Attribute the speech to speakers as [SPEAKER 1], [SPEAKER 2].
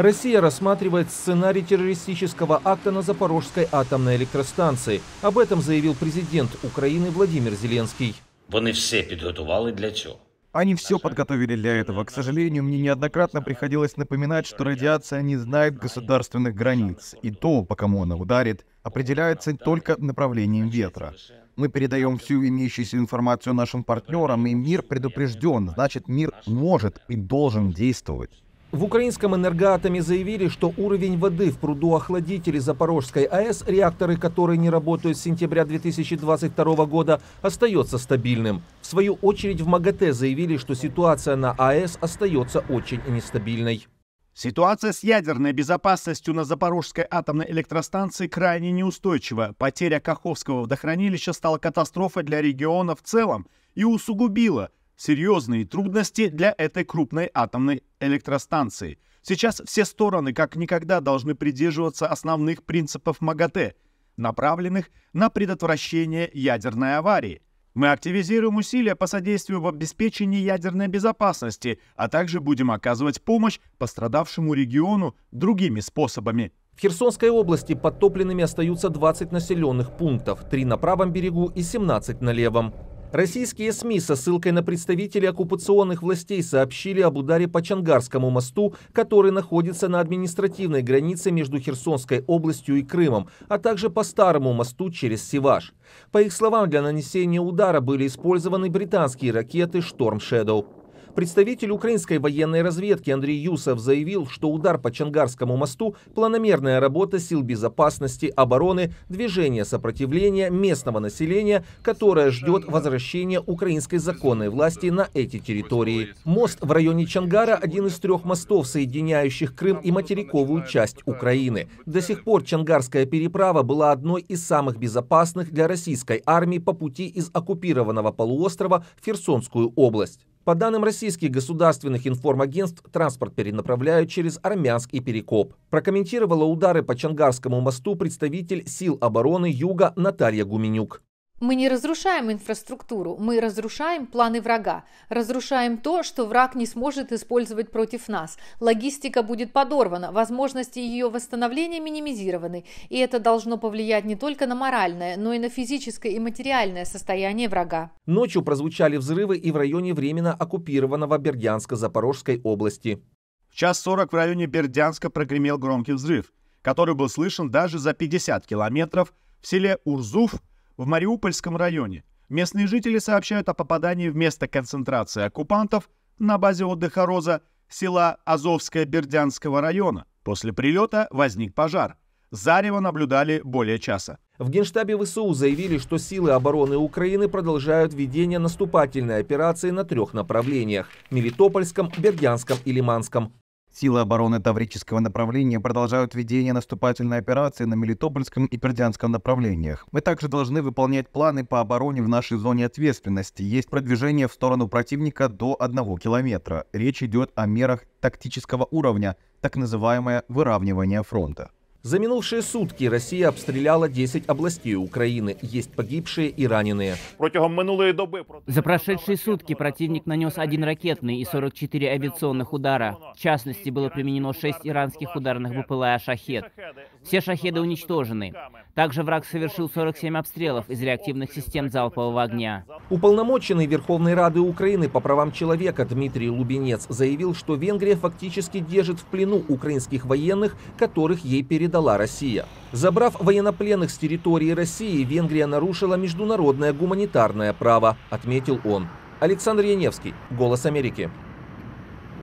[SPEAKER 1] Россия рассматривает сценарий террористического акта на Запорожской
[SPEAKER 2] атомной электростанции. Об этом заявил президент Украины Владимир Зеленский. Они все подготовили для этого. Они все подготовили для этого. К сожалению, мне неоднократно приходилось напоминать, что радиация не знает государственных границ, и то, по кому она ударит, определяется только направлением ветра. Мы передаем всю имеющуюся информацию нашим партнерам, и мир предупрежден, значит, мир может и должен действовать. В
[SPEAKER 1] украинском энергоатоме заявили, что уровень воды в пруду охладителей Запорожской АЭС, реакторы которой не работают с сентября 2022 года, остается стабильным.
[SPEAKER 3] В свою очередь в МАГАТЭ заявили, что ситуация на АЭС остается очень нестабильной. Ситуация с ядерной безопасностью на Запорожской атомной электростанции крайне неустойчива. Потеря Каховского водохранилища стала катастрофой для региона в целом и усугубила – серьезные трудности для этой крупной атомной электростанции. Сейчас все стороны как никогда должны придерживаться основных принципов МАГАТЭ, направленных на предотвращение ядерной аварии. Мы активизируем усилия по содействию в обеспечении ядерной безопасности, а также будем оказывать помощь пострадавшему региону другими способами. В Херсонской области подтопленными остаются
[SPEAKER 1] 20 населенных пунктов, 3 на правом берегу и 17 на левом. Российские СМИ со ссылкой на представителей оккупационных властей сообщили об ударе по Чангарскому мосту, который находится на административной границе между Херсонской областью и Крымом, а также по старому мосту через Севаш. По их словам, для нанесения удара были использованы британские ракеты «Шторм Шэдоу». Представитель украинской военной разведки Андрей Юсов заявил, что удар по Чангарскому мосту – планомерная работа сил безопасности, обороны, движения сопротивления местного населения, которое ждет возвращения украинской законной власти на эти территории. Мост в районе Чангара – один из трех мостов, соединяющих Крым и материковую часть Украины. До сих пор Чангарская переправа была одной из самых безопасных для российской армии по пути из оккупированного полуострова в Херсонскую область. По данным российских государственных информагентств, транспорт перенаправляют через Армянск и Перекоп. Прокомментировала удары по Чангарскому мосту представитель сил обороны Юга Наталья Гуменюк. Мы не разрушаем инфраструктуру, мы разрушаем планы врага, разрушаем то, что враг не сможет использовать против нас. Логистика будет подорвана, возможности ее восстановления минимизированы, и это должно повлиять не только на моральное, но и на физическое и материальное состояние врага. Ночью прозвучали взрывы и в районе временно оккупированного Бердянска-Запорожской области. В час
[SPEAKER 3] сорок в районе Бердянска прогремел громкий взрыв, который был слышен даже за 50 километров в селе Урзуф в Мариупольском районе. Местные жители сообщают о попадании в место концентрации оккупантов на базе отдыха «Роза» села Азовское Бердянского района. После прилета возник пожар. Зарево наблюдали более часа. В Генштабе ВСУ заявили, что силы обороны Украины продолжают ведение
[SPEAKER 1] наступательной
[SPEAKER 2] операции на трех направлениях – Мелитопольском, Бердянском и Лиманском. Силы обороны Таврического направления продолжают ведение наступательной операции на Мелитопольском и Пердянском направлениях. Мы также должны выполнять планы по обороне в нашей зоне ответственности. Есть продвижение в сторону противника до 1 километра. Речь идет о мерах тактического уровня, так называемое выравнивание фронта.
[SPEAKER 1] За минувшие сутки Россия обстреляла 10 областей Украины. Есть погибшие и раненые.
[SPEAKER 2] за прошедшие сутки противник нанес один ракетный и 44 авиационных удара. В частности, было применено 6 иранских ударных БПЛА «Шахед». Все «Шахеды» уничтожены. Также враг совершил 47 обстрелов из реактивных систем залпового огня.
[SPEAKER 1] Уполномоченный Верховной Рады Украины по правам человека Дмитрий Лубинец заявил, что Венгрия фактически держит в плену украинских военных, которых ей передали передала Россия. Забрав военнопленных с территории России, Венгрия нарушила международное гуманитарное право, отметил он. Александр Яневский, «Голос Америки».